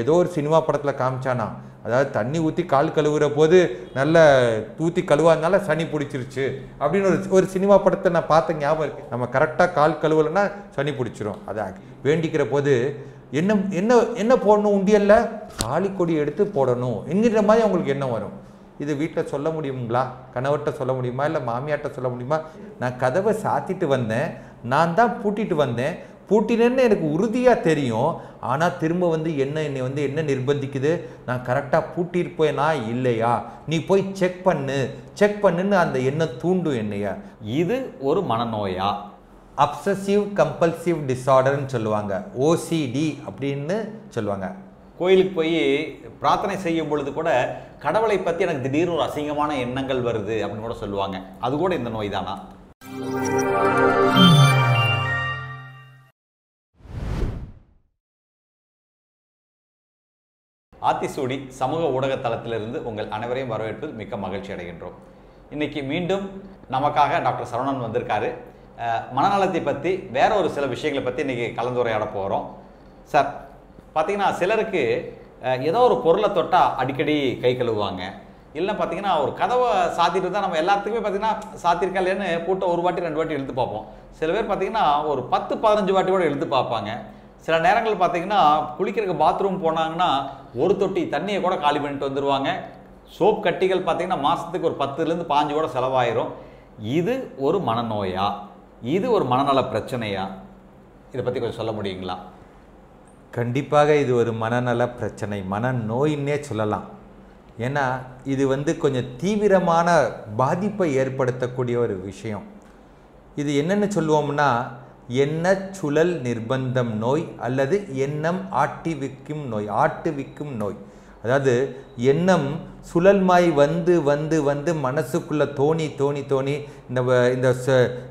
ஏதோ ஒரு சினிமா படத்தில் காமிச்சானா அதாவது தண்ணி ஊற்றி கால் கழுவுற போது நல்ல தூத்தி கழுவாதனால சனி பிடிச்சிருச்சு அப்படின்னு ஒரு ஒரு சினிமா படத்தை நான் பார்த்த ஞாபகம் இருக்கு நம்ம கரெக்டாக கால் கழுவலைன்னா சனி பிடிச்சிரும் அதை வேண்டிக்கிற போது என்ன என்ன என்ன போடணும் உண்டியல்ல கொடி எடுத்து போடணும் என்கிற மாதிரி அவங்களுக்கு என்ன வரும் இது வீட்டில் சொல்ல முடியுங்களா கணவர்கிட்ட சொல்ல முடியுமா இல்லை மாமியார்கிட்ட சொல்ல முடியுமா நான் கதவை சாத்திட்டு வந்தேன் நான் தான் பூட்டிட்டு வந்தேன் பூட்டினேன்னு எனக்கு உறுதியாக தெரியும் ஆனால் திரும்ப வந்து என்ன என்னை வந்து என்ன நிர்பந்திக்குது நான் கரெக்டாக பூட்டியிருப்பேனா இல்லையா நீ போய் செக் பண்ணு செக் பண்ணுன்னு அந்த எண்ணம் தூண்டும் என்னைய இது ஒரு மனநோயா அப்சசிவ் கம்பல்சிவ் டிஸார்டர்னு சொல்லுவாங்க ஓசிடி அப்படின்னு சொல்லுவாங்க கோயிலுக்கு போய் பிரார்த்தனை செய்யும் பொழுது கூட கடவுளை பற்றி எனக்கு திடீர்னு ஒரு அசிங்கமான எண்ணங்கள் வருது அப்படின்னு கூட சொல்லுவாங்க அது கூட இந்த நோய் தானா ஆத்திசூடி சமூக ஊடக தளத்திலிருந்து உங்கள் அனைவரையும் வரவேற்பு மிக்க மகிழ்ச்சி அடைகின்றோம் இன்றைக்கி மீண்டும் நமக்காக டாக்டர் சரவணன் வந்திருக்காரு மனநலத்தை பற்றி வேற ஒரு சில விஷயங்களை பற்றி இன்றைக்கி கலந்துரையாட போகிறோம் சார் பார்த்திங்கன்னா சிலருக்கு ஏதோ ஒரு பொருளை தொட்டால் அடிக்கடி கை கழுவுவாங்க இல்லை பார்த்தீங்கன்னா ஒரு கதவை சாத்திட்டு தான் நம்ம எல்லாத்துக்குமே பார்த்தீங்கன்னா சாத்திருக்காலேன்னு கூட்டம் ஒரு வாட்டி ரெண்டு வாட்டி இழுத்து பார்ப்போம் சில பேர் பார்த்தீங்கன்னா ஒரு பத்து பதினஞ்சு வாட்டி கூட எழுத்து பார்ப்பாங்க சில நேரங்கள் பார்த்தீங்கன்னா குளிக்கிறதுக்கு பாத்ரூம் போனாங்கன்னா ஒரு தொட்டி தண்ணியை கூட காலி பண்ணிட்டு வந்துடுவாங்க சோப் கட்டிகள் பார்த்திங்கன்னா மாதத்துக்கு ஒரு பத்துலேருந்து பாஞ்சு கூட செலவாயிரும் இது ஒரு மனநோயா இது ஒரு மனநல பிரச்சனையா இதை பற்றி கொஞ்சம் சொல்ல முடியுங்களா கண்டிப்பாக இது ஒரு மனநல பிரச்சனை மனநோயின்னே சொல்லலாம் ஏன்னா இது வந்து கொஞ்சம் தீவிரமான பாதிப்பை ஏற்படுத்தக்கூடிய ஒரு விஷயம் இது என்னென்னு சொல்லுவோம்னா எண்ண சுழல் நிர்பந்தம் நோய் அல்லது எண்ணம் ஆட்டிவிக்கும் நோய் ஆட்டுவிக்கும் நோய் அதாவது எண்ணம் சுழல்மாய் வந்து வந்து வந்து மனசுக்குள்ளே தோணி தோணி தோணி இந்த இந்த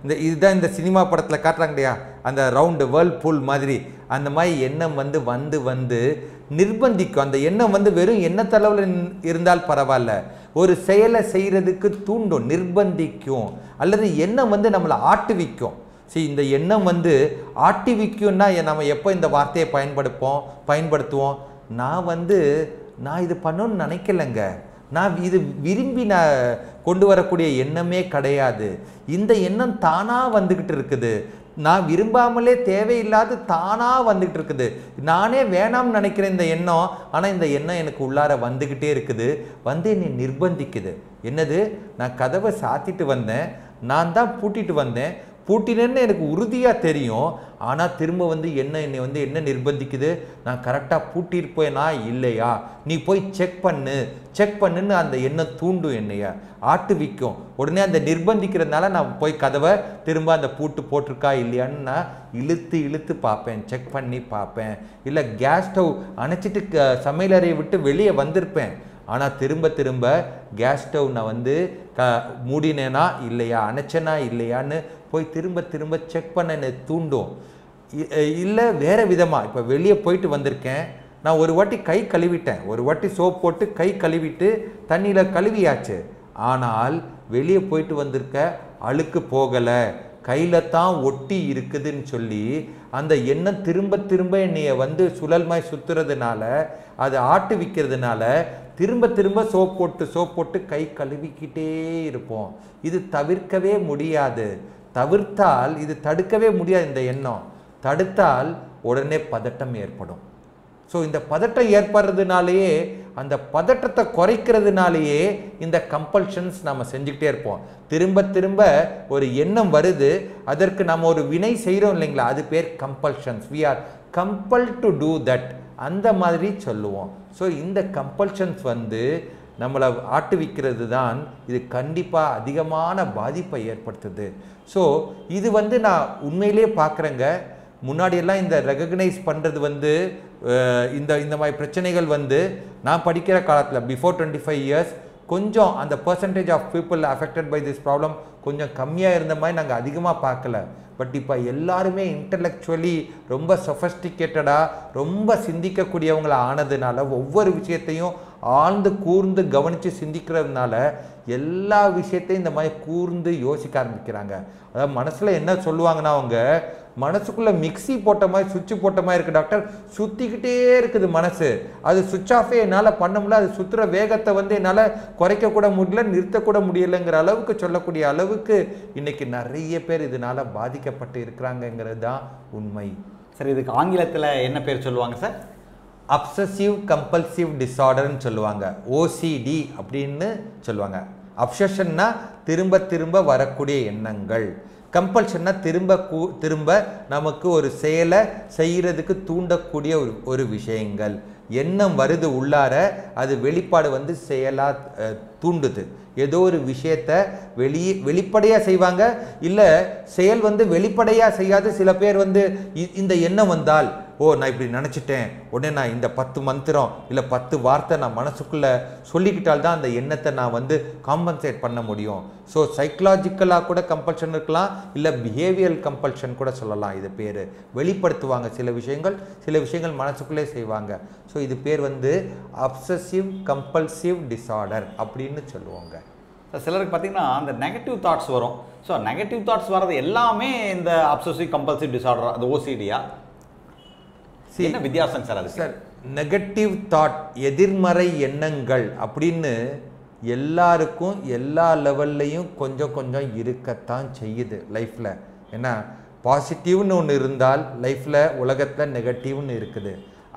இந்த இதுதான் இந்த சினிமா படத்தில் காட்டுறாங்க இல்லையா அந்த ரவுண்டு வேர்ல் ஃபுல் மாதிரி அந்த மாதிரி எண்ணம் வந்து வந்து வந்து நிர்பந்திக்கும் அந்த எண்ணம் வந்து வெறும் எண்ணத்தளவில் இருந்தால் பரவாயில்ல ஒரு செயலை செய்கிறதுக்கு தூண்டும் நிர்பந்திக்கும் அல்லது எண்ணம் வந்து நம்மளை ஆட்டுவிக்கும் சரி இந்த எண்ணம் வந்து ஆட்டிவிக்கும்னா நம்ம எப்போ இந்த வார்த்தையை பயன்படுப்போம் பயன்படுத்துவோம் நான் வந்து நான் இது பண்ணணும்னு நினைக்கலைங்க நான் இது விரும்பி நான் கொண்டு வரக்கூடிய எண்ணமே கிடையாது இந்த எண்ணம் தானாக வந்துக்கிட்டு இருக்குது நான் விரும்பாமலே தேவையில்லாது தானாக வந்துக்கிட்டு இருக்குது நானே வேணாம்னு நினைக்கிற இந்த எண்ணம் ஆனால் இந்த எண்ணம் எனக்கு உள்ளார வந்துக்கிட்டே இருக்குது வந்து என்னை நிர்பந்திக்குது என்னது நான் கதவை சாத்திட்டு வந்தேன் நான் தான் பூட்டிட்டு வந்தேன் பூட்டினேன்னு எனக்கு உறுதியாக தெரியும் ஆனால் திரும்ப வந்து என்ன என்னை வந்து என்ன நிர்பந்திக்குது நான் கரெக்டாக பூட்டியிருப்பேனா இல்லையா நீ போய் செக் பண்ணு செக் பண்ணுன்னு அந்த எண்ணம் தூண்டும் என்னைய ஆட்டுவிக்கும் உடனே அந்த நிர்பந்திக்கிறதுனால நான் போய் கதவை திரும்ப அந்த பூட்டு போட்டிருக்கா இல்லையான்னு நான் இழுத்து இழுத்து பார்ப்பேன் செக் பண்ணி பார்ப்பேன் இல்லை கேஸ் ஸ்டவ் அணைச்சிட்டு சமையலறையை விட்டு வெளியே வந்திருப்பேன் ஆனால் திரும்ப திரும்ப கேஸ் ஸ்டவ் நான் வந்து க மூடினேனா இல்லையா அணைச்சேனா இல்லையான்னு போய் திரும்ப திரும்ப செக் பண்ண என்னை தூண்டும் இல்லை வேறு விதமாக இப்போ வெளியே போயிட்டு வந்திருக்கேன் நான் ஒரு வாட்டி கை கழுவிட்டேன் ஒரு வாட்டி சோப் போட்டு கை கழுவிட்டு தண்ணியில் கழுவியாச்சு ஆனால் வெளியே போயிட்டு வந்திருக்க அழுக்கு போகலை கையில் தான் ஒட்டி இருக்குதுன்னு சொல்லி அந்த எண்ணம் திரும்ப திரும்ப என்னைய வந்து சுழல்மாய் சுற்றுறதுனால அது ஆட்டு விற்கிறதுனால திரும்ப திரும்ப சோப் போட்டு சோப் போட்டு கை கழுவிக்கிட்டே இருப்போம் இது தவிர்க்கவே முடியாது தவிர்த்தால் இது தடுக்கவே முடியாது இந்த எண்ணம் தடுத்தால் உடனே பதட்டம் ஏற்படும் ஸோ இந்த பதட்டம் ஏற்படுறதுனாலேயே அந்த பதட்டத்தை குறைக்கிறதுனாலேயே இந்த கம்பல்ஷன்ஸ் நம்ம செஞ்சுக்கிட்டே இருப்போம் திரும்ப திரும்ப ஒரு எண்ணம் வருது அதற்கு நம்ம ஒரு வினை செய்கிறோம் இல்லைங்களா அது பேர் compulsions we are compel to do that அந்த மாதிரி சொல்லுவோம் ஸோ இந்த கம்பல்ஷன்ஸ் வந்து நம்மளை ஆட்டுவிக்கிறது தான் இது கண்டிப்பாக அதிகமான பாதிப்பை ஏற்படுத்துது ஸோ இது வந்து நான் உண்மையிலே பார்க்குறேங்க முன்னாடியெல்லாம் இந்த ரெகக்னைஸ் பண்ணுறது வந்து இந்த இந்த மாதிரி பிரச்சனைகள் வந்து நான் படிக்கிற காலத்தில் பிஃபோர் டுவெண்ட்டி ஃபைவ் இயர்ஸ் கொஞ்சம் அந்த percentage of people affected by this problem கொஞ்சம் கம்மியாக இருந்த மாதிரி நாங்கள் அதிகமாக பார்க்கல பட் இப்போ எல்லாருமே இன்டலெக்சுவலி ரொம்ப சொஃபஸ்டிகேட்டடாக ரொம்ப சிந்திக்கக்கூடியவங்கள ஆனதுனால ஒவ்வொரு விஷயத்தையும் ஆழ்ந்து கூர்ந்து கவனித்து சிந்திக்கிறதுனால எல்லா விஷயத்தையும் இந்த மாதிரி கூர்ந்து யோசிக்க ஆரம்பிக்கிறாங்க அதாவது மனசில் என்ன சொல்லுவாங்கன்னா அவங்க மனசுக்குள்ளே மிக்சி போட்ட மாதிரி சுவிட்சு போட்ட மாதிரி இருக்குது டாக்டர் சுற்றிக்கிட்டே இருக்குது மனசு அது சுவிட்ச் ஆஃபே என்னால் பண்ண முடியல அது சுற்றுற வேகத்தை வந்து என்னால் குறைக்கக்கூட முடியல நிறுத்தக்கூட முடியலைங்கிற அளவுக்கு சொல்லக்கூடிய அளவு அளவுக்கு இன்னைக்கு நிறைய பேர் இதனால பாதிக்கப்பட்டு இருக்கிறாங்கங்கிறது தான் உண்மை சார் இதுக்கு ஆங்கிலத்தில் என்ன பேர் சொல்லுவாங்க சார் அப்சசிவ் கம்பல்சிவ் டிசார்டர்ன்னு சொல்லுவாங்க ஓசிடி அப்படின்னு சொல்லுவாங்க அப்சஷன்னா திரும்ப திரும்ப வரக்கூடிய எண்ணங்கள் கம்பல்ஷன்னா திரும்ப கூ திரும்ப நமக்கு ஒரு செயலை செய்கிறதுக்கு தூண்டக்கூடிய ஒரு ஒரு விஷயங்கள் எண்ணம் வருது உள்ளார அது வெளிப்பாடு வந்து செயலாக தூண்டுது ஏதோ ஒரு விஷயத்த வெளியே வெளிப்படையாக செய்வாங்க இல்லை செயல் வந்து வெளிப்படையாக செய்யாது சில பேர் வந்து இந்த எண்ணம் வந்தால் ஓ நான் இப்படி நினச்சிட்டேன் உடனே நான் இந்த பத்து மந்திரம் இல்லை பத்து வார்த்தை நான் மனசுக்குள்ளே சொல்லிக்கிட்டால் தான் அந்த எண்ணத்தை நான் வந்து காம்பன்சேட் பண்ண முடியும் ஸோ சைக்கலாஜிக்கலாக கூட கம்பல்ஷன் இருக்கலாம் இல்லை பிஹேவியல் கம்பல்ஷன் கூட சொல்லலாம் இது பேர் வெளிப்படுத்துவாங்க சில விஷயங்கள் சில விஷயங்கள் மனசுக்குள்ளே செய்வாங்க ஸோ இது பேர் வந்து அப்சசிவ் கம்பல்சிவ் டிசார்டர் அப்படின்னு சொல்லுவாங்க சிலருக்கு பார்த்திங்கன்னா அந்த நெகட்டிவ் தாட்ஸ் வரும் ஸோ நெகட்டிவ் தாட்ஸ் வர்றது எல்லாமே இந்த அப்சசிவ் கம்பல்சிவ் டிசார்டர் அது ஓசிடியா என்ன வித்தியாசம் சார் அது சார் நெகட்டிவ் தாட் எதிர்மறை எண்ணங்கள் அப்படின்னு எல்லாருக்கும் எல்லா லெவல்லையும் கொஞ்சம் கொஞ்சம் இருக்கத்தான் செய்யுது லைஃப்பில் ஏன்னா பாசிட்டிவ்னு ஒன்று இருந்தால் லைஃப்பில் உலகத்தில் நெகட்டிவ்னு இருக்குது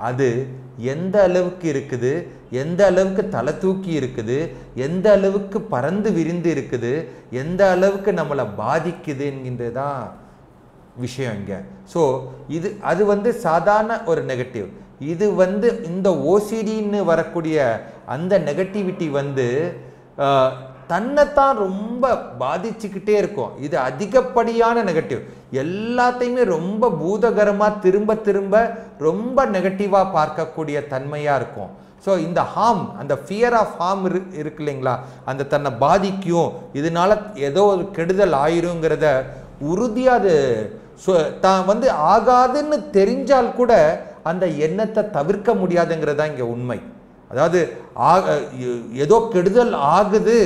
அது எந்த அளவுக்கு இருக்குது எந்த அளவுக்கு தலை தூக்கி இருக்குது எந்த அளவுக்கு பறந்து விரிந்து இருக்குது எந்த அளவுக்கு நம்மளை பாதிக்குது என்கின்றது தான் விஷயம் இங்கே ஸோ இது அது வந்து சாதாரண ஒரு நெகட்டிவ் இது வந்து இந்த ஓசிடின்னு வரக்கூடிய அந்த நெகட்டிவிட்டி வந்து தன்னைத்தான் ரொம்ப பாதிச்சுக்கிட்டே இருக்கும் இது அதிகப்படியான நெகட்டிவ் எல்லாத்தையுமே ரொம்ப பூதகரமாக திரும்ப திரும்ப ரொம்ப நெகட்டிவாக பார்க்கக்கூடிய தன்மையாக இருக்கும் ஸோ இந்த ஹார்ம் அந்த ஃபியர் ஆஃப் ஹார்ம் இரு இருக்கு இல்லைங்களா அந்த தன்னை பாதிக்கும் இதனால் ஏதோ ஒரு கெடுதல் ஆயிருங்கிறத உறுதியாக அது ஸோ தான் வந்து ஆகாதுன்னு தெரிஞ்சால் கூட அந்த எண்ணத்தை தவிர்க்க முடியாதுங்கிறது தான் இங்கே உண்மை அதாவது ஆக ஏதோ கெடுதல் ஆகுது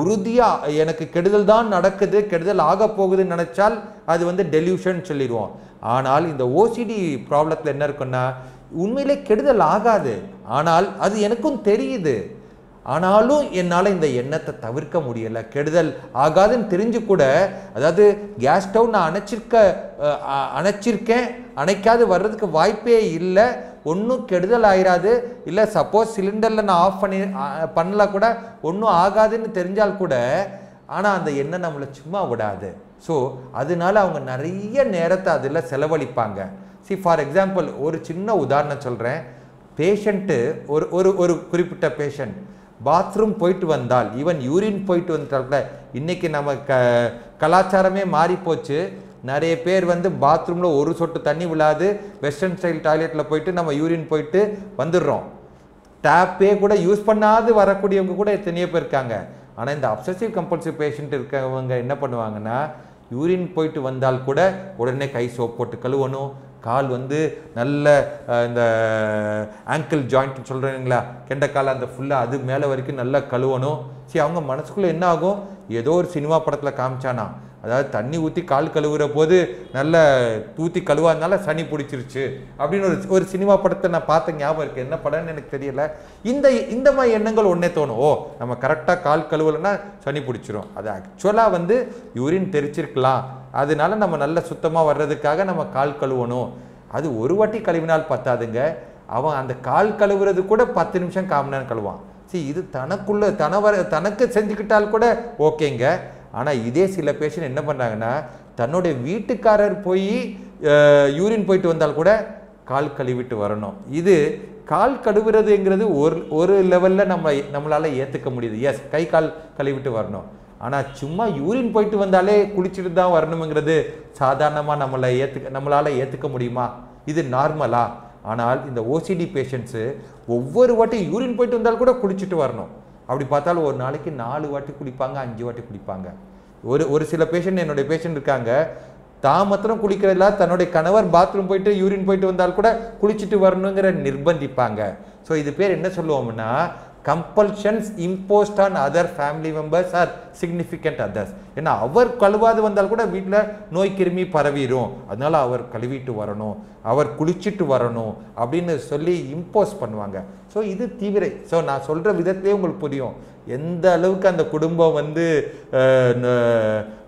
உறுதியாக எனக்கு கெடுதல் தான் நடக்குது கெடுதல் ஆக போகுதுன்னு நினச்சால் அது வந்து டெலியூஷன் சொல்லிடுவோம் ஆனால் இந்த ஓசிடி ப்ராப்ளத்தில் என்ன இருக்குன்னா உண்மையிலே கெடுதல் ஆகாது ஆனால் அது எனக்கும் தெரியுது ஆனாலும் என்னால் இந்த எண்ணத்தை தவிர்க்க முடியலை கெடுதல் ஆகாதுன்னு தெரிஞ்சு கூட அதாவது கேஸ் ஸ்டவ் நான் அணைச்சிருக்க அணைச்சிருக்கேன் அணைக்காது வர்றதுக்கு வாய்ப்பே இல்லை ஒன்றும் கெடுதல் ஆயிராது இல்லை சப்போஸ் சிலிண்டரில் நான் ஆஃப் பண்ணி பண்ணல கூட ஒன்றும் ஆகாதுன்னு தெரிஞ்சால் கூட ஆனால் அந்த எண்ணெய் நம்மளை சும்மா விடாது ஸோ அதனால அவங்க நிறைய நேரத்தை அதில் செலவழிப்பாங்க சி ஃபார் எக்ஸாம்பிள் ஒரு சின்ன உதாரணம் சொல்கிறேன் பேஷண்ட்டு ஒரு ஒரு ஒரு குறிப்பிட்ட பேஷண்ட் பாத்ரூம் போயிட்டு வந்தால் ஈவன் யூரின் போயிட்டு வந்தால் கூட இன்றைக்கி நம்ம க கலாச்சாரமே மாறிப்போச்சு நிறைய பேர் வந்து பாத்ரூமில் ஒரு சொட்டு தண்ணி விழாது வெஸ்டர்ன் ஸ்டைல் டாய்லெட்டில் போயிட்டு நம்ம யூரின் போயிட்டு வந்துடுறோம் டேப்பே கூட யூஸ் பண்ணாது வரக்கூடியவங்க கூட எத்தனையோ பேர் இருக்காங்க ஆனால் இந்த அப்சசிவ் கம்பல்சிவ் பேஷண்ட் இருக்கிறவங்க என்ன பண்ணுவாங்கன்னா யூரின் போயிட்டு வந்தால் கூட உடனே கை சோப் போட்டு கழுவணும் கால் வந்து நல்ல இந்த ஆங்கிள் ஜாயிண்ட் சொல்கிறீங்களா கெண்டக்கால் அந்த ஃபுல்லாக அது மேலே வரைக்கும் நல்லா கழுவணும் சரி அவங்க மனசுக்குள்ளே என்ன ஆகும் ஏதோ ஒரு சினிமா படத்தில் காமிச்சானா அதாவது தண்ணி ஊற்றி கால் கழுவுற போது நல்ல தூத்தி கழுவாதனால சனி பிடிச்சிருச்சு அப்படின்னு ஒரு ஒரு சினிமா படத்தை நான் பார்த்த ஞாபகம் இருக்குது என்ன படம்னு எனக்கு தெரியல இந்த இந்த மாதிரி எண்ணங்கள் ஒன்றே தோணும் ஓ நம்ம கரெக்டாக கால் கழுவலைன்னா சனி பிடிச்சிரும் அது ஆக்சுவலாக வந்து யூரின் தெரிச்சிருக்கலாம் அதனால நம்ம நல்ல சுத்தமாக வர்றதுக்காக நம்ம கால் கழுவணும் அது ஒரு வாட்டி கழுவினால் பத்தாதுங்க அவன் அந்த கால் கழுவுறது கூட பத்து நிமிஷம் காமனான்னு கழுவான் சரி இது தனக்குள்ளே தனவர தனக்கு செஞ்சுக்கிட்டால் கூட ஓகேங்க ஆனால் இதே சில பேஷண்ட் என்ன பண்ணுறாங்கன்னா தன்னுடைய வீட்டுக்காரர் போய் யூரின் போயிட்டு வந்தால் கூட கால் கழுவிட்டு வரணும் இது கால் கழுவுறதுங்கிறது ஒரு ஒரு லெவலில் நம்ம நம்மளால் ஏற்றுக்க முடியுது எஸ் கை கால் கழுவிட்டு வரணும் ஆனால் சும்மா யூரின் போயிட்டு வந்தாலே குளிச்சுட்டு தான் வரணுங்கிறது சாதாரணமாக நம்மளை ஏற்றுக்க நம்மளால் ஏற்றுக்க முடியுமா இது நார்மலா ஆனால் இந்த ஓசிடி பேஷண்ட்ஸு ஒவ்வொரு வாட்டி யூரின் போயிட்டு வந்தால் கூட குளிச்சுட்டு வரணும் அப்படி பார்த்தாலும் ஒரு நாளைக்கு நாலு வாட்டி குளிப்பாங்க அஞ்சு வாட்டி குளிப்பாங்க ஒரு ஒரு சில பேஷண்ட் என்னுடைய பேஷண்ட் இருக்காங்க தான் மாத்திரம் குளிக்கிறதில்ல தன்னுடைய கணவர் பாத்ரூம் போயிட்டு யூரின் போயிட்டு வந்தால் கூட குளிச்சுட்டு வரணுங்கிற நிர்பந்திப்பாங்க ஸோ இது பேர் என்ன சொல்லுவோம்னா compulsions imposed on other family members or significant others ஏன்னா அவர் கழுவாது வந்தால் கூட வீட்டில் நோய் கிருமி பரவிடும் அதனால் அவர் கழுவிட்டு வரணும் அவர் குளிச்சுட்டு வரணும் அப்படின்னு சொல்லி இம்போஸ் பண்ணுவாங்க ஸோ இது தீவிர ஸோ நான் சொல்கிற விதத்திலே உங்களுக்கு புரியும் எந்த அளவுக்கு அந்த குடும்பம் வந்து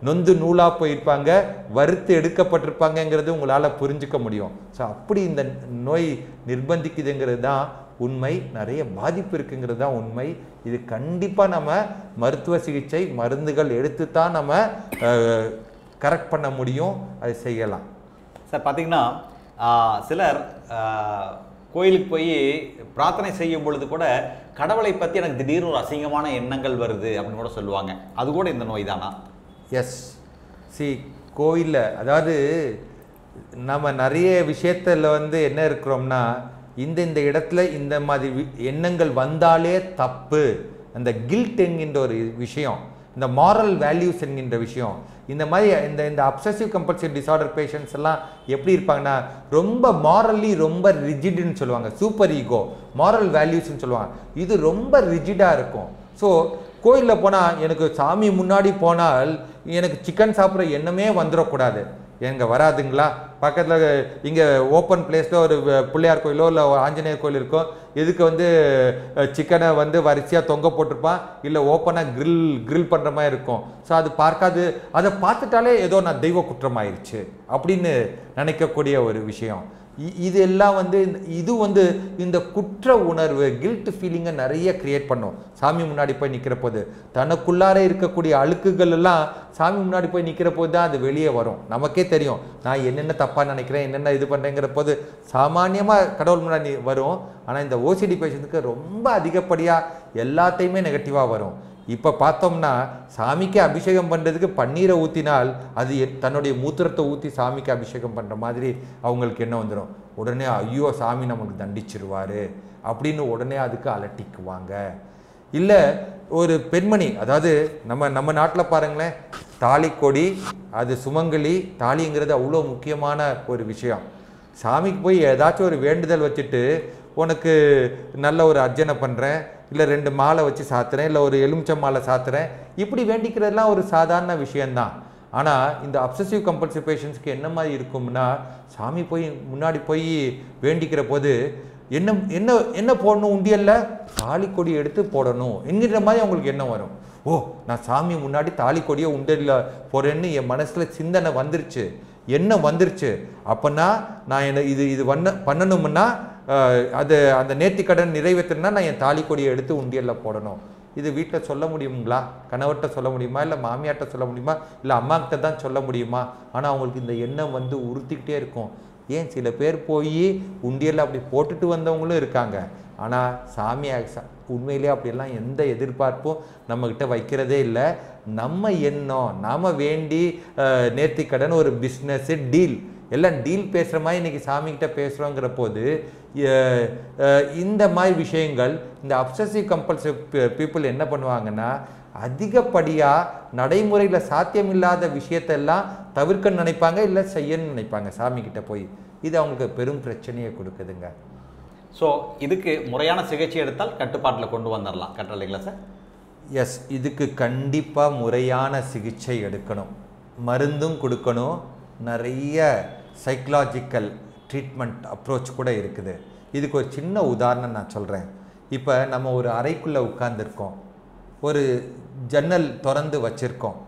நொந்து நூலாக போயிருப்பாங்க வறுத்து எடுக்கப்பட்டிருப்பாங்கங்கிறது உங்களால் புரிஞ்சிக்க முடியும் ஸோ அப்படி இந்த நோய் நிர்பந்திக்குதுங்கிறது தான் உண்மை நிறைய பாதிப்பு இருக்குங்கிறது தான் உண்மை இது கண்டிப்பாக நம்ம மருத்துவ சிகிச்சை மருந்துகள் எடுத்து தான் நம்ம கரெக்ட் பண்ண முடியும் அதை செய்யலாம் சார் பார்த்திங்கன்னா சிலர் கோயிலுக்கு போய் பிரார்த்தனை செய்யும் பொழுது கூட கடவுளை பற்றி எனக்கு திடீர்னு ஒரு அசிங்கமான எண்ணங்கள் வருது அப்படின்னு கூட சொல்லுவாங்க அது கூட இந்த நோய் தானா எஸ் சி கோயிலில் அதாவது நம்ம நிறைய விஷயத்தில் வந்து என்ன இருக்கிறோம்னா இந்த இந்த இடத்துல இந்த மாதிரி எண்ணங்கள் வந்தாலே தப்பு அந்த கில்ட் என்கின்ற ஒரு விஷயம் இந்த மாரல் வேல்யூஸ் என்கின்ற விஷயம் இந்த மாதிரி இந்த இந்த அப்சசிவ் கம்பல்சிவ் டிசார்டர் பேஷண்ட்ஸ் எல்லாம் எப்படி இருப்பாங்கன்னா ரொம்ப மாரல்லி ரொம்ப ரிஜிட்னு சொல்லுவாங்க சூப்பர் ஈகோ மாரல் வேல்யூஸ்ன்னு சொல்லுவாங்க இது ரொம்ப ரிஜிடாக இருக்கும் ஸோ கோயிலில் போனால் எனக்கு சாமி முன்னாடி போனால் எனக்கு சிக்கன் சாப்பிட்ற எண்ணமே வந்துடக்கூடாது எங்கே வராதுங்களா பக்கத்தில் இங்கே ஓப்பன் பிளேஸில் ஒரு பிள்ளையார் கோயிலோ இல்லை ஆஞ்சநேயர் கோயில் இருக்கும் இதுக்கு வந்து சிக்கனை வந்து வரிசையாக தொங்க போட்டிருப்பான் இல்லை ஓப்பனாக க்ரில் க்ரில் பண்ணுற மாதிரி இருக்கும் ஸோ அது பார்க்காது அதை பார்த்துட்டாலே ஏதோ நான் தெய்வ குற்றமாயிருச்சு அப்படின்னு நினைக்கக்கூடிய ஒரு விஷயம் இது எல்லாம் வந்து இது வந்து இந்த குற்ற உணர்வு கில்ட் ஃபீலிங்கை நிறைய கிரியேட் பண்ணும் சாமி முன்னாடி போய் நிற்கிற போது தனக்குள்ளார இருக்கக்கூடிய அழுக்குகள் எல்லாம் சாமி முன்னாடி போய் நிற்கிற போது தான் அது வெளியே வரும் நமக்கே தெரியும் நான் என்னென்ன தப்பாக நினைக்கிறேன் என்னென்ன இது பண்ணுறேங்கிற போது சாமானியமாக கடவுள் முன்னாடி வரும் ஆனால் இந்த ஓசிடி பேஷண்ட்டுக்கு ரொம்ப அதிகப்படியாக எல்லாத்தையுமே நெகட்டிவாக வரும் இப்போ பார்த்தோம்னா சாமிக்கு அபிஷேகம் பண்ணுறதுக்கு பன்னீரை ஊற்றினால் அது தன்னுடைய மூத்திரத்தை ஊற்றி சாமிக்கு அபிஷேகம் பண்ணுற மாதிரி அவங்களுக்கு என்ன வந்துடும் உடனே ஐயோ சாமி நமக்கு தண்டிச்சிருவார் அப்படின்னு உடனே அதுக்கு அலட்டிக்குவாங்க இல்லை ஒரு பெண்மணி அதாவது நம்ம நம்ம நாட்டில் பாருங்களேன் தாலி கொடி அது சுமங்கலி தாலிங்கிறது அவ்வளோ முக்கியமான ஒரு விஷயம் சாமிக்கு போய் ஏதாச்சும் ஒரு வேண்டுதல் வச்சுட்டு உனக்கு நல்ல ஒரு அர்ச்சனை பண்ணுறேன் இல்லை ரெண்டு மாலை வச்சு சாத்துறேன் இல்லை ஒரு எலுமிச்சம் மாலை சாத்துறேன் இப்படி வேண்டிக்கிறதுலாம் ஒரு சாதாரண விஷயந்தான் ஆனால் இந்த அப்சசிவ் கம்பல்சிபேஷன்ஸ்க்கு என்ன மாதிரி இருக்கும்னா சாமி போய் முன்னாடி போய் வேண்டிக்கிற போது என்ன என்ன என்ன போடணும் உண்டியல்ல தாலி கொடி எடுத்து போடணும் என்கிற மாதிரி அவங்களுக்கு என்ன வரும் ஓ நான் சாமி முன்னாடி தாலி கொடியை உண்டியலில் போகிறேன்னு என் மனசில் சிந்தனை வந்துருச்சு என்ன வந்துருச்சு அப்போனா நான் என்ன இது இது பண்ண பண்ணணும்னா அது அந்த நேர்த்திக்கடன் நிறைவேற்றினா நான் என் தாலி கொடியை எடுத்து உண்டியலில் போடணும் இது வீட்டில் சொல்ல முடியுங்களா கணவர்கிட்ட சொல்ல முடியுமா இல்லை மாமியார்கிட்ட சொல்ல முடியுமா இல்லை கிட்ட தான் சொல்ல முடியுமா ஆனால் அவங்களுக்கு இந்த எண்ணம் வந்து உறுத்திக்கிட்டே இருக்கும் ஏன் சில பேர் போய் உண்டியலில் அப்படி போட்டுட்டு வந்தவங்களும் இருக்காங்க ஆனால் சாமி உண்மையிலே அப்படியெல்லாம் எந்த எதிர்பார்ப்பும் நம்மக்கிட்ட வைக்கிறதே இல்லை நம்ம எண்ணம் நாம் வேண்டி நேர்த்திக்கடன் ஒரு பிஸ்னஸ்ஸு டீல் எல்லாம் டீல் பேசுகிற மாதிரி இன்றைக்கி சாமிக்கிட்ட பேசுகிறோங்கிற போது இந்த மாதிரி விஷயங்கள் இந்த அப்சசிவ் கம்பல்சிவ் பீப்புள் என்ன பண்ணுவாங்கன்னா அதிகப்படியாக நடைமுறையில் சாத்தியமில்லாத விஷயத்தெல்லாம் தவிர்க்க நினைப்பாங்க இல்லை செய்யன்னு நினைப்பாங்க சாமிக்கிட்ட போய் இது அவங்களுக்கு பெரும் பிரச்சனையை கொடுக்குதுங்க ஸோ இதுக்கு முறையான சிகிச்சை எடுத்தால் கட்டுப்பாட்டில் கொண்டு வந்துடலாம் கரெக்டாக சார் எஸ் இதுக்கு கண்டிப்பாக முறையான சிகிச்சை எடுக்கணும் மருந்தும் கொடுக்கணும் நிறைய சைக்கலாஜிக்கல் ட்ரீட்மெண்ட் அப்ரோச் கூட இருக்குது இதுக்கு ஒரு சின்ன உதாரணம் நான் சொல்கிறேன் இப்போ நம்ம ஒரு அறைக்குள்ளே உட்காந்துருக்கோம் ஒரு ஜன்னல் திறந்து வச்சுருக்கோம்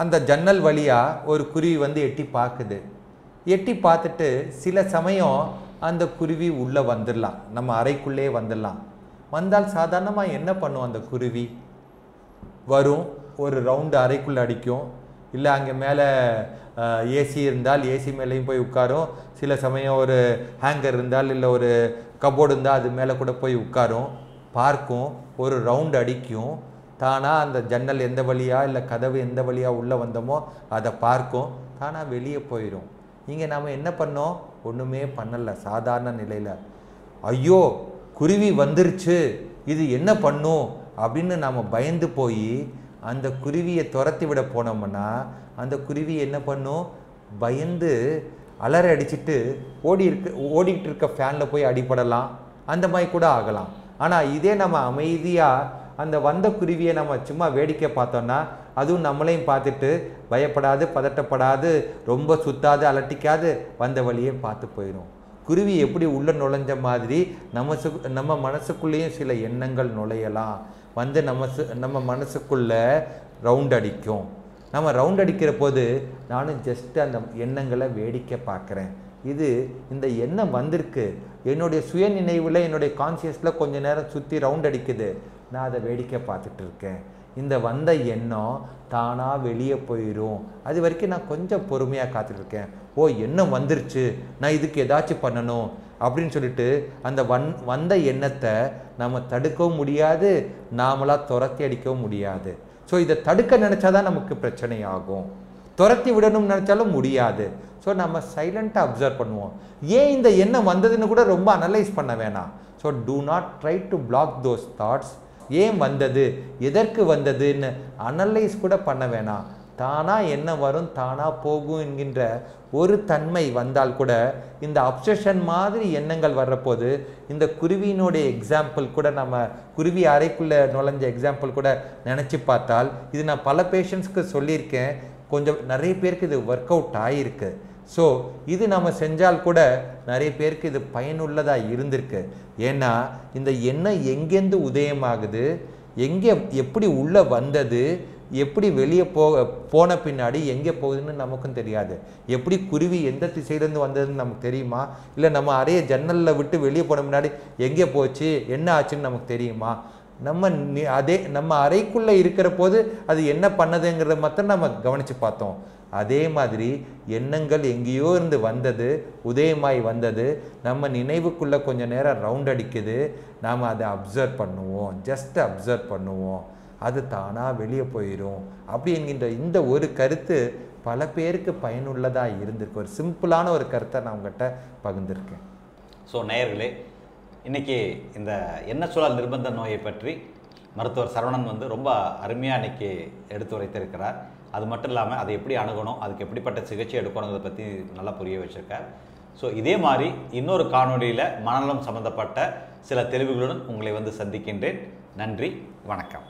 அந்த ஜன்னல் வழியாக ஒரு குருவி வந்து எட்டி பார்க்குது எட்டி பார்த்துட்டு சில சமயம் அந்த குருவி உள்ளே வந்துடலாம் நம்ம அறைக்குள்ளே வந்துடலாம் வந்தால் சாதாரணமாக என்ன பண்ணும் அந்த குருவி வரும் ஒரு ரவுண்டு அறைக்குள்ளே அடிக்கும் இல்லை அங்கே மேலே ஏசி இருந்தால் ஏசி மேலேயும் போய் உட்காரும் சில சமயம் ஒரு ஹேங்கர் இருந்தால் இல்லை ஒரு கபோர்டு இருந்தால் அது மேலே கூட போய் உட்காரும் பார்க்கும் ஒரு ரவுண்ட் அடிக்கும் தானாக அந்த ஜன்னல் எந்த வழியாக இல்லை கதவு எந்த வழியாக உள்ளே வந்தோமோ அதை பார்க்கும் தானாக வெளியே போயிடும் இங்கே நாம் என்ன பண்ணோம் ஒன்றுமே பண்ணலை சாதாரண நிலையில் ஐயோ குருவி வந்துருச்சு இது என்ன பண்ணும் அப்படின்னு நாம் பயந்து போய் அந்த குருவியை துரத்தி விட போனோம்னா அந்த குருவி என்ன பண்ணும் பயந்து அலற அடிச்சுட்டு ஓடி இருக்க ஓடிக்கிட்டு இருக்க ஃபேனில் போய் அடிபடலாம் அந்த மாதிரி கூட ஆகலாம் ஆனால் இதே நம்ம அமைதியாக அந்த வந்த குருவியை நம்ம சும்மா வேடிக்கை பார்த்தோன்னா அதுவும் நம்மளையும் பார்த்துட்டு பயப்படாது பதட்டப்படாது ரொம்ப சுத்தாது அலட்டிக்காது வந்த வழியே பார்த்து போயிடும் குருவி எப்படி உள்ளே நுழைஞ்ச மாதிரி நம்ம நம்ம மனசுக்குள்ளேயும் சில எண்ணங்கள் நுழையலாம் வந்து நம்ம நம்ம மனசுக்குள்ளே ரவுண்ட் அடிக்கும் நம்ம ரவுண்ட் அடிக்கிற போது நானும் ஜஸ்ட்டு அந்த எண்ணங்களை வேடிக்கை பார்க்குறேன் இது இந்த எண்ணம் வந்திருக்கு என்னுடைய சுய நினைவில் என்னுடைய கான்சியஸில் கொஞ்ச நேரம் சுற்றி ரவுண்ட் அடிக்குது நான் அதை வேடிக்கை பார்த்துட்டு இருக்கேன் இந்த வந்த எண்ணம் தானாக வெளியே போயிடும் அது வரைக்கும் நான் கொஞ்சம் பொறுமையாக காத்துட்ருக்கேன் ஓ எண்ணம் வந்துருச்சு நான் இதுக்கு ஏதாச்சும் பண்ணணும் அப்படின்னு சொல்லிட்டு அந்த வன் வந்த எண்ணத்தை நம்ம தடுக்கவும் முடியாது நாமளாக துரத்தி அடிக்கவும் முடியாது ஸோ இதை தடுக்க நினச்சா தான் நமக்கு பிரச்சனை ஆகும் துரத்தி விடணும்னு நினச்சாலும் முடியாது ஸோ நம்ம சைலண்ட்டாக அப்சர்வ் பண்ணுவோம் ஏன் இந்த எண்ணம் வந்ததுன்னு கூட ரொம்ப அனலைஸ் பண்ண வேணாம் so do not try to block those thoughts ஏன் வந்தது எதற்கு வந்ததுன்னு அனலைஸ் கூட பண்ண வேணாம் தானாக என்ன வரும் தானாக போகும் என்கின்ற ஒரு தன்மை வந்தால் கூட இந்த அப்சஷன் மாதிரி எண்ணங்கள் வர்றப்போது இந்த குருவியினுடைய எக்ஸாம்பிள் கூட நம்ம குருவி அறைக்குள்ளே நுழைஞ்ச எக்ஸாம்பிள் கூட நினச்சி பார்த்தால் இது நான் பல பேஷண்ட்ஸ்க்கு சொல்லியிருக்கேன் கொஞ்சம் நிறைய பேருக்கு இது ஒர்க் அவுட் ஆகியிருக்கு ஸோ இது நம்ம செஞ்சால் கூட நிறைய பேருக்கு இது பயனுள்ளதாக இருந்திருக்கு ஏன்னா இந்த எண்ணம் எங்கேருந்து உதயமாகுது எங்கே எப்படி உள்ளே வந்தது எப்படி வெளியே போக போன பின்னாடி எங்கே போகுதுன்னு நமக்கும் தெரியாது எப்படி குருவி எந்த திசையிலேருந்து வந்ததுன்னு நமக்கு தெரியுமா இல்லை நம்ம அறைய ஜன்னலில் விட்டு வெளியே போன முன்னாடி எங்கே போச்சு என்ன ஆச்சுன்னு நமக்கு தெரியுமா நம்ம அதே நம்ம அறைக்குள்ளே இருக்கிற போது அது என்ன பண்ணதுங்கிறத மட்டும் நம்ம கவனித்து பார்த்தோம் அதே மாதிரி எண்ணங்கள் எங்கேயோ இருந்து வந்தது உதயமாய் வந்தது நம்ம நினைவுக்குள்ளே கொஞ்சம் நேரம் ரவுண்ட் அடிக்குது நாம் அதை அப்சர்வ் பண்ணுவோம் ஜஸ்ட் அப்சர்வ் பண்ணுவோம் அது தானாக வெளியே போயிடும் அப்படி என்கின்ற இந்த ஒரு கருத்து பல பேருக்கு பயனுள்ளதாக இருந்திருக்கு ஒரு சிம்பிளான ஒரு கருத்தை நான் உங்கள்கிட்ட பகிர்ந்திருக்கேன் ஸோ நேயர்களே இன்றைக்கி இந்த என்ன சூழல் நிர்பந்த நோயை பற்றி மருத்துவர் சரவணன் வந்து ரொம்ப அருமையாக இன்றைக்கி எடுத்து வைத்திருக்கிறார் அது மட்டும் இல்லாமல் அதை எப்படி அணுகணும் அதுக்கு எப்படிப்பட்ட சிகிச்சை எடுக்கணுங்கிறத பற்றி நல்லா புரிய வச்சுருக்கார் ஸோ இதே மாதிரி இன்னொரு காணொலியில் மனநலம் சம்மந்தப்பட்ட சில தெளிவுகளுடன் உங்களை வந்து சந்திக்கின்றேன் நன்றி வணக்கம்